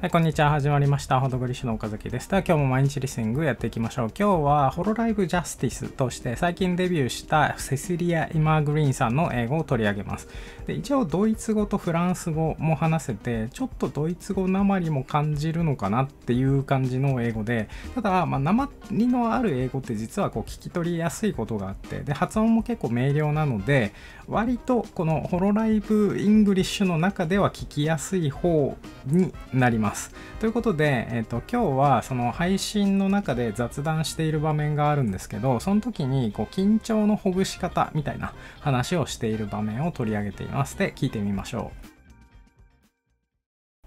はい、こんにちは。始まりました。ホグリッシュの岡崎です。では、今日も毎日リスニングやっていきましょう。今日は、ホロライブジャスティスとして、最近デビューしたセシリア・イマーグリーンさんの英語を取り上げます。で一応、ドイツ語とフランス語も話せて、ちょっとドイツ語なまりも感じるのかなっていう感じの英語で、ただ、まあ、なまりのある英語って実はこう聞き取りやすいことがあって、で、発音も結構明瞭なので、割とこのホロライブ・イングリッシュの中では聞きやすい方になります。ます。ということで、えっ、ー、と、今日はその配信の中で雑談している場面があるんですけど、その時にこう緊張のほぐし方みたいな話をしている場面を取り上げています。で、聞いてみましょう。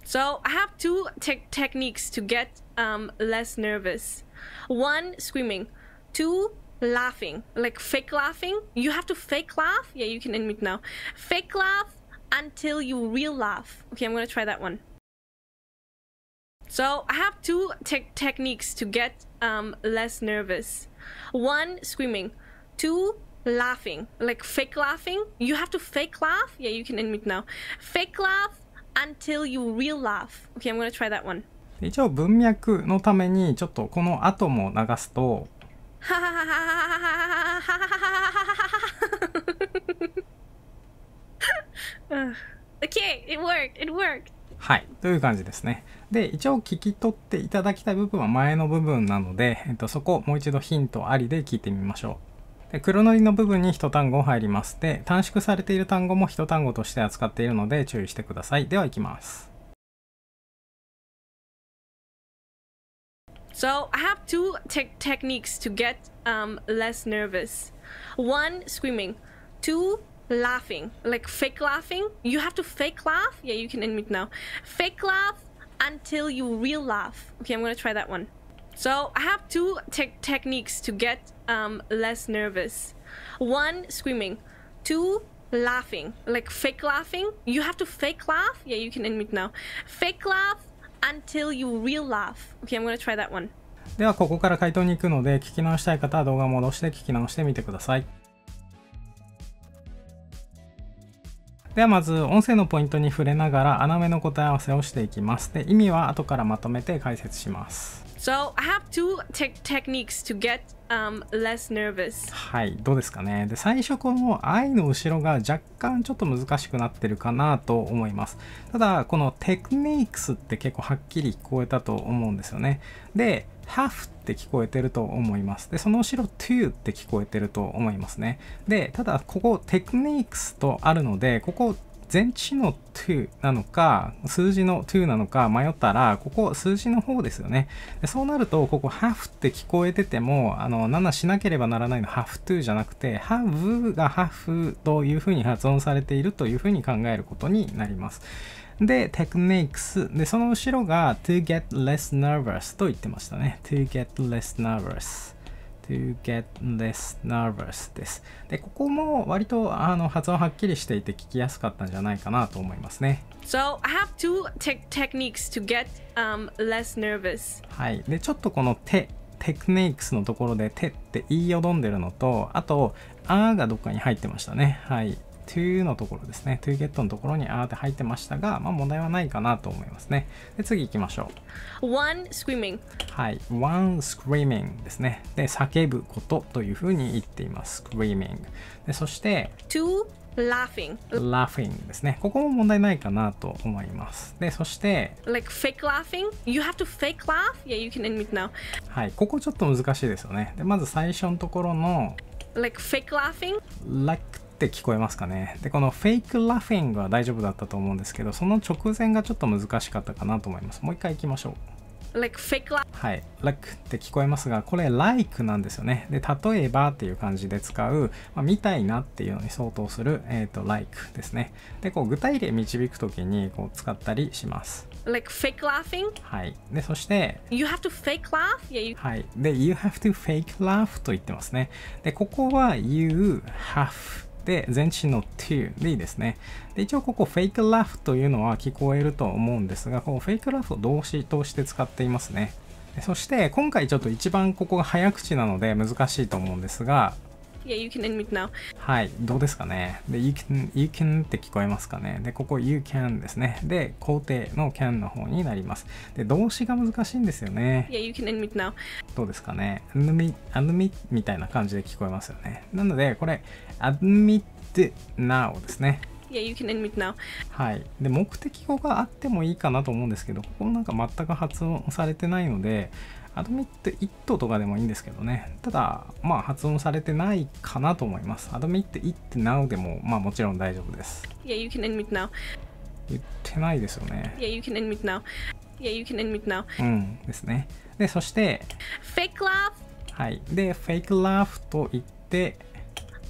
So I have two te techniques to get um, less nervous. One, screaming. Two, laughing, like fake laughing. You have to fake laugh. Yeah, you can admit now. Fake laugh until you real laugh. Okay, I'm gonna try that one. So I have two te techniques to get um, less nervous. One, screaming. Two, laughing, like fake laughing. You have to fake laugh. Yeah, you can admit now. Fake laugh until you real laugh. Okay, I'm gonna try that one. 一応文脈のためにちょっとこの後も流すと。okay, it worked. It worked. はい。という感じですね。で、一応聞き取っていただきたい部分は前の部分なので、えっと、そこをもう一度ヒントありで聞いてみましょう。で黒塗りの部分に1単語入ります。で、短縮されている単語も1単語として扱っているので注意してください。では、いきます。So, I have two te techniques to get um, less nervous. One, screaming. Two, laughing, like fake laughing. You have to fake laugh. Yeah, you can admit now. Fake laugh until you real laugh. Okay, I'm gonna try that one. So I have two te techniques to get um, less nervous. One, screaming. Two, laughing, like fake laughing. You have to fake laugh. Yeah, you can admit now. Fake laugh until you real laugh. Okay, I'm gonna try that one. ではここから回答に行くので聞き直したい方は動画を戻して聞き直してみてください。ではまず音声のポイントに触れながら穴埋めの答え合わせをしていきます。で意味は後からまとめて解説します。So I have two te techniques to get um, less nervous. はい、どうですかね。で、最初この I の後ろが若干ちょっと難しくなってるかなと思います。ただ、この techniques って結構はっきり聞こえたと思うんですよね。で、have って聞こえてると思います。で、その後ろ to って聞こえてると思いますね。で、ただここテクニックスとあるので、ここ全知の to なのか、数字の to なのか迷ったら、ここ数字の方ですよね。でそうなると、ここ have って聞こえてても、あの、7しなければならないの have to じゃなくて、have が have というふうに発音されているというふうに考えることになります。で、techniques。で、その後ろが to get less nervous と言ってましたね。to get less nervous。to get less nervous です。で、ここも割とあの発音はっきりしていて聞きやすかったんじゃないかなと思いますね。So, I have two te techniques to get、um, less nervous. はい。で、ちょっとこの手、techniques のところで手って言いよどんでるのと、あと、あがどっかに入ってましたね。はい。to のところですね、to get のところにあーって入ってましたが、まあ、問題はないかなと思いますね。で、次行きましょう。one screaming はい、one screaming ですね。で、叫ぶことというふうに言っています。screaming。で、そして、to laughing laughing ですね。ここも問題ないかなと思います。で、そして like fake laughing you have to fake laugh yeah you can admit now はい、ここちょっと難しいですよね。で、まず最初のところの like fake laughing like って聞こえますかね。で、このフェイクラフィングは大丈夫だったと思うんですけど、その直前がちょっと難しかったかなと思います。もう一回行きましょう。Like fake laugh. はい。like って聞こえますが、これ like なんですよね。で、例えばっていう感じで使う、まあ、見たいなっていうのに相当する、えっ、ー、と、like ですね。で、こう具体例導くときにこう使ったりします。Like fake laughing? はい。で、そして、You have to fake laugh? Yeah, you... はい。で、You have to fake laugh と言ってますね。で、ここは You have で、前置詞の to でいいですね。で、一応ここ fake laugh というのは聞こえると思うんですが、この fake laugh を動詞として使っていますね。そして今回ちょっと一番ここが早口なので難しいと思うんですが、Yeah, you can n e now. はい、どうですかね。で、you can, you can って聞こえますかね。で、ここ you can ですね。で、肯定の can の方になります。で、動詞が難しいんですよね。Yeah, you can n e now. どうですかね。admit, a m t みたいな感じで聞こえますよね。なので、これ admit now ですね。Yeah, you can n t now. はい。で、目的語があってもいいかなと思うんですけど、ここなんか全く発音されてないので、アドミットイットとかでもいいんですけどね。ただ、まあ発音されてないかなと思います。アドミットイットナウでも、まあもちろん大丈夫です。Yeah, you can admit now. 言ってないですよね。Yeah, you can admit now. Yeah, you can admit now. うんですね。で、そして、Fake laugh! はい。で、Fake laugh と言って、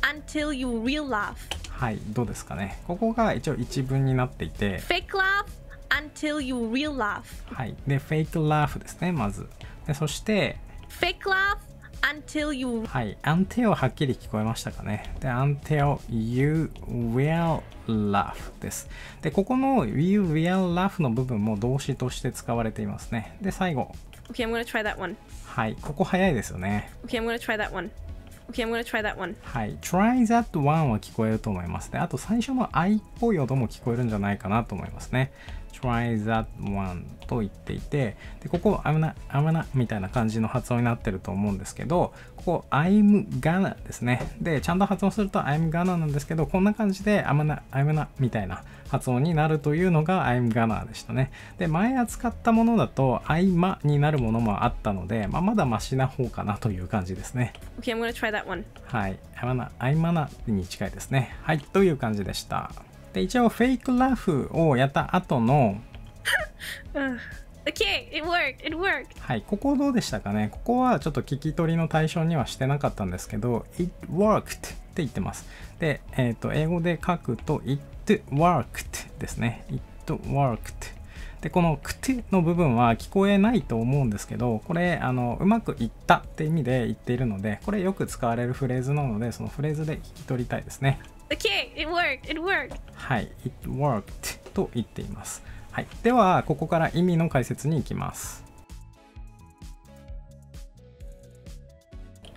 Until you real laugh. はい、どうですかね。ここが一応一文になっていて、Fake laugh! Until you real laugh. はい。で、Fake laugh ですね、まず。でそして Fake laugh until you はい until はっきり聞こえましたかねで until you will laugh ですでここの you will laugh の部分も動詞として使われていますねで最後 Okay I'm gonna try that one はいここ早いですよね Okay I'm gonna try that one Okay, I'm gonna try that one. はい。try that one は聞こえると思いますね。あと最初の I っぽい音も聞こえるんじゃないかなと思いますね。try that one と言っていてでここ I'm not, I'm not みたいな感じの発音になってると思うんですけどここ I'm gonna ですねでちゃんと発音すると I'm gonna なんですけどこんな感じで I'm not, I'm not みたいな発音になるというのが I'm gonna でしたねで前扱ったものだと I'm になるものもあったので、まあ、まだマシな方かなという感じですね OK I'm gonna try that one はい I'm gonna, I'm gonna に近いですねはいという感じでしたで一応フェイクラフをやった後の Okay, it worked, it worked. はい、ここどうでしたかねここはちょっと聞き取りの対象にはしてなかったんですけど、it worked って言ってます。で、えっ、ー、と、英語で書くと、it worked ですね。it worked。で、この kt の部分は聞こえないと思うんですけど、これ、あの、うまくいったって意味で言っているので、これよく使われるフレーズなので、そのフレーズで聞き取りたいですね。Okay, it worked, it worked. はい、it worked と言っています。はい、ではここから意味の解説に行きます。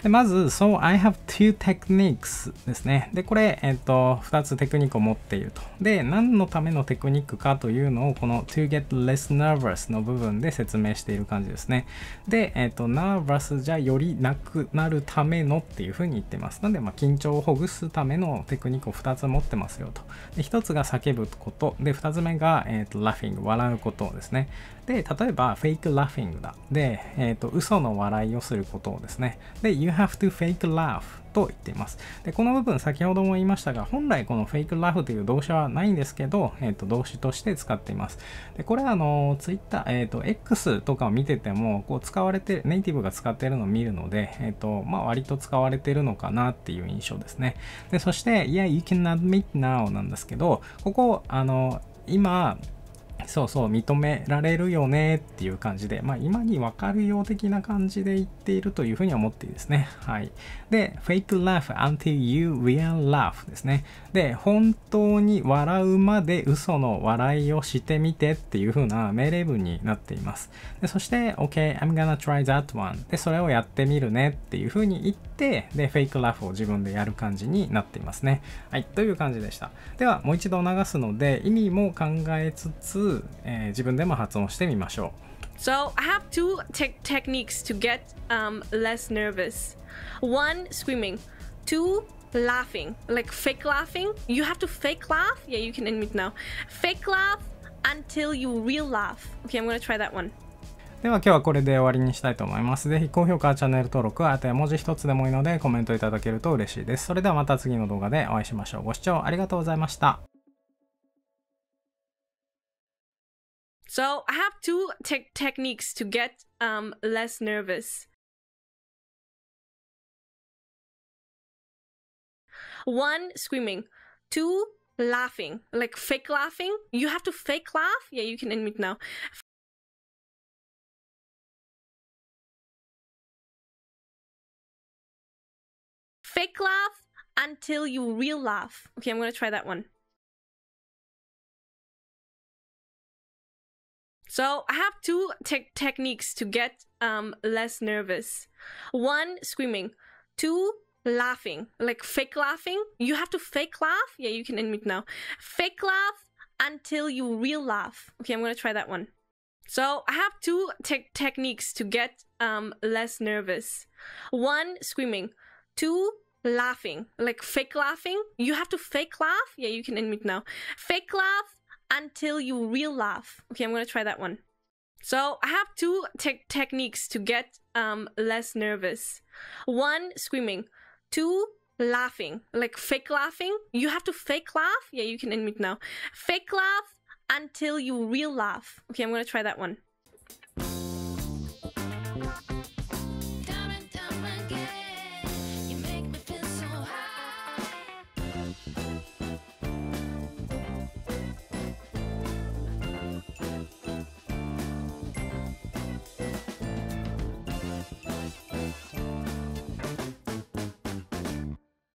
でまず、So I have two techniques ですね。で、これ、えっ、ー、と、2つテクニックを持っていると。で、何のためのテクニックかというのを、この to get less nervous の部分で説明している感じですね。で、えっ、ー、と、nervous じゃよりなくなるためのっていうふうに言ってます。なので、まあ、緊張をほぐすためのテクニックを2つ持ってますよと。で、1つが叫ぶこと。で、2つ目が、えっ、ー、と、laughing、笑うことですね。で、例えば、fake laughing だ。で、えっ、ー、と、嘘の笑いをすることをですね。で、you have to fake laugh と言っています。で、この部分、先ほども言いましたが、本来この fake laugh という動詞はないんですけど、えっ、ー、と、動詞として使っています。で、これはあの、Twitter、えっ、ー、と、X とかを見てても、こう、使われて、ネイティブが使ってるのを見るので、えっ、と、まあ、割と使われてるのかなっていう印象ですね。で、そして、yeah, you can admit now なんですけど、ここ、あの、今、そうそう認められるよねっていう感じで、まあ、今にわかるよう的な感じで言っているというふうに思っていいですね。はい。で、fake laugh until you real laugh ですね。で、本当に笑うまで嘘の笑いをしてみてっていうふうな命令文になっています。でそして、OK, I'm gonna try that one で、それをやってみるねっていうふうに言って、で、fake laugh を自分でやる感じになっていますね。はい、という感じでした。では、もう一度流すので、意味も考えつつ、つ、えー、自分でも発音してみましょう。So I have two te techniques to get、um, less nervous. One screaming, two laughing, like fake laughing. You have to fake laugh. Yeah, you can admit now. Fake laugh until you real laugh. Okay, I'm gonna try that one. では今日はこれで終わりにしたいと思います。ぜひ高評価、チャンネル登録、あと絵文字一つでもいいのでコメントいただけると嬉しいです。それではまた次の動画でお会いしましょう。ご視聴ありがとうございました。So I have two te techniques to get um, less nervous. One, screaming. Two, laughing. Like fake laughing. You have to fake laugh. Yeah, you can admit now. Fake laugh until you real laugh. Okay, I'm gonna try that one. So I have two te techniques to get um, less nervous. One, screaming. Two, laughing, like fake laughing. You have to fake laugh. Yeah, you can admit now. Fake laugh until you real laugh. Okay, I'm gonna try that one. So I have two te techniques to get um, less nervous. One, screaming. Two, laughing, like fake laughing. You have to fake laugh. Yeah, you can admit now. Fake laugh until you real laugh. Okay, I'm gonna try that one. So I have two te techniques to get um, less nervous. One, screaming. Two, laughing, like fake laughing. You have to fake laugh. Yeah, you can admit now. Fake laugh until you real laugh. Okay, I'm gonna try that one.